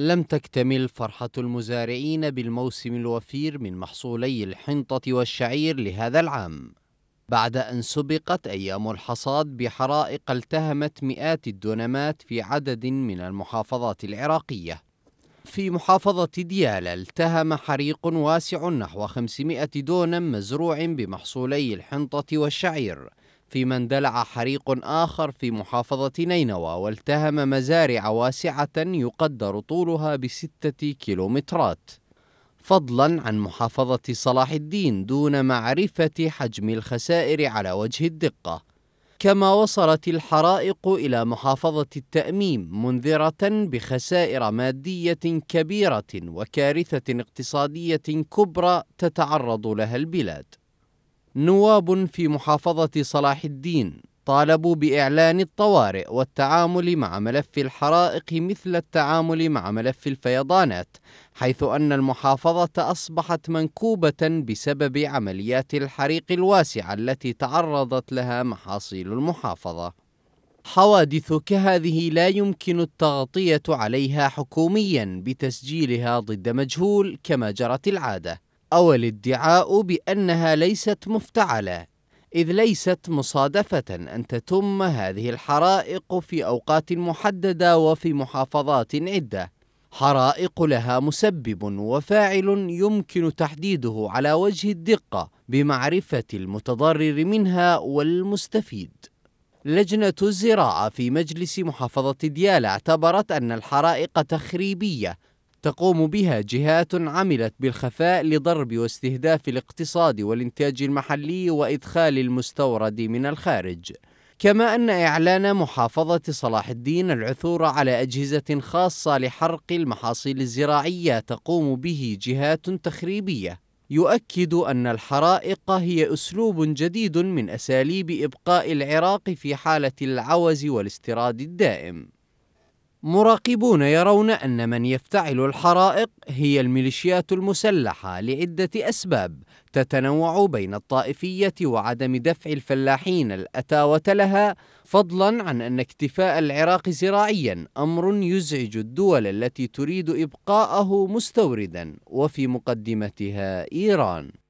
لم تكتمل فرحة المزارعين بالموسم الوفير من محصولي الحنطة والشعير لهذا العام بعد أن سبقت أيام الحصاد بحرائق التهمت مئات الدونمات في عدد من المحافظات العراقية في محافظة ديالى التهم حريق واسع نحو 500 دونم مزروع بمحصولي الحنطة والشعير فيما اندلع حريق آخر في محافظة نينوى والتهم مزارع واسعة يقدر طولها بستة كيلومترات فضلا عن محافظة صلاح الدين دون معرفة حجم الخسائر على وجه الدقة كما وصلت الحرائق إلى محافظة التأميم منذرة بخسائر مادية كبيرة وكارثة اقتصادية كبرى تتعرض لها البلاد نواب في محافظة صلاح الدين طالبوا بإعلان الطوارئ والتعامل مع ملف الحرائق مثل التعامل مع ملف الفيضانات، حيث أن المحافظة أصبحت منكوبة بسبب عمليات الحريق الواسعة التي تعرضت لها محاصيل المحافظة. حوادث كهذه لا يمكن التغطية عليها حكوميا بتسجيلها ضد مجهول كما جرت العادة أو الادعاء بأنها ليست مفتعلة إذ ليست مصادفة أن تتم هذه الحرائق في أوقات محددة وفي محافظات عدة حرائق لها مسبب وفاعل يمكن تحديده على وجه الدقة بمعرفة المتضرر منها والمستفيد لجنة الزراعة في مجلس محافظة ديالى اعتبرت أن الحرائق تخريبية تقوم بها جهات عملت بالخفاء لضرب واستهداف الاقتصاد والانتاج المحلي وادخال المستورد من الخارج كما ان اعلان محافظه صلاح الدين العثور على اجهزه خاصه لحرق المحاصيل الزراعيه تقوم به جهات تخريبيه يؤكد ان الحرائق هي اسلوب جديد من اساليب ابقاء العراق في حاله العوز والاستيراد الدائم مراقبون يرون أن من يفتعل الحرائق هي الميليشيات المسلحة لعدة أسباب تتنوع بين الطائفية وعدم دفع الفلاحين الأتاوة لها فضلا عن أن اكتفاء العراق زراعيا أمر يزعج الدول التي تريد إبقاءه مستوردا وفي مقدمتها إيران